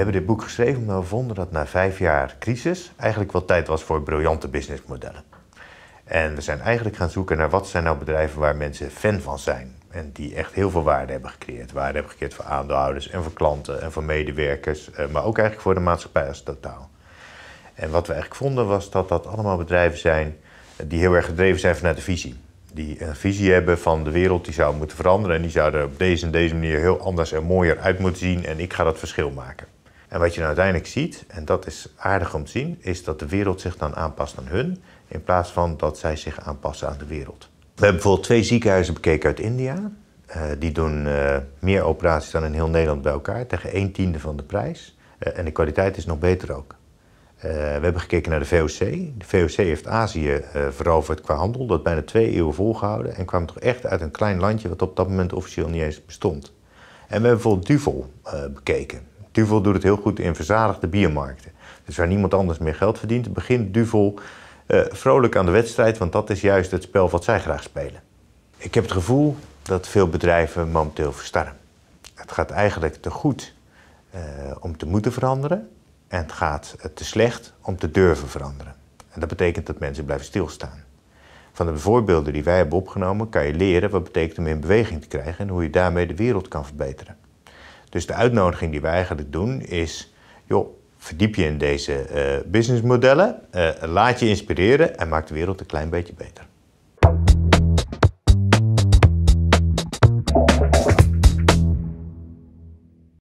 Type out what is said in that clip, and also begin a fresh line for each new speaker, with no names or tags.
hebben dit boek geschreven omdat we vonden dat na vijf jaar crisis eigenlijk wel tijd was voor briljante businessmodellen. En we zijn eigenlijk gaan zoeken naar wat zijn nou bedrijven waar mensen fan van zijn. En die echt heel veel waarde hebben gecreëerd. Waarde hebben gecreëerd voor aandeelhouders en voor klanten en voor medewerkers. Eh, maar ook eigenlijk voor de maatschappij als totaal. En wat we eigenlijk vonden was dat dat allemaal bedrijven zijn eh, die heel erg gedreven zijn vanuit de visie. Die een visie hebben van de wereld die zou moeten veranderen. En die zou er op deze en deze manier heel anders en mooier uit moeten zien. En ik ga dat verschil maken. En wat je nou uiteindelijk ziet, en dat is aardig om te zien, is dat de wereld zich dan aanpast aan hun, in plaats van dat zij zich aanpassen aan de wereld. We hebben bijvoorbeeld twee ziekenhuizen bekeken uit India. Eh, die doen eh, meer operaties dan in heel Nederland bij elkaar, tegen een tiende van de prijs. Eh, en de kwaliteit is nog beter ook. we hebben gekeken naar de VOC. De VOC heeft Azië veroverd qua handel, dat bijna twee eeuwen volgehouden. En kwam toch echt uit een klein landje wat op dat moment officieel niet eens bestond. En we hebben bijvoorbeeld Duvel bekeken. Duvel doet het heel goed in verzadigde biermarkten. Dus waar niemand anders meer geld verdient, begint Duvel eh, vrolijk aan de wedstrijd, want dat is juist het spel wat zij graag spelen. Ik heb het gevoel dat veel bedrijven momenteel verstarren. Het gaat eigenlijk te goed eh, om te moeten veranderen en het gaat te slecht om te durven veranderen. En dat betekent dat mensen blijven stilstaan. Van de voorbeelden die wij hebben opgenomen kan je leren wat betekent om in beweging te krijgen en hoe je daarmee de wereld kan verbeteren. Dus de uitnodiging die wij eigenlijk doen is, joh, verdiep je in deze eh, businessmodellen, eh, laat je inspireren en maak de wereld een klein beetje beter.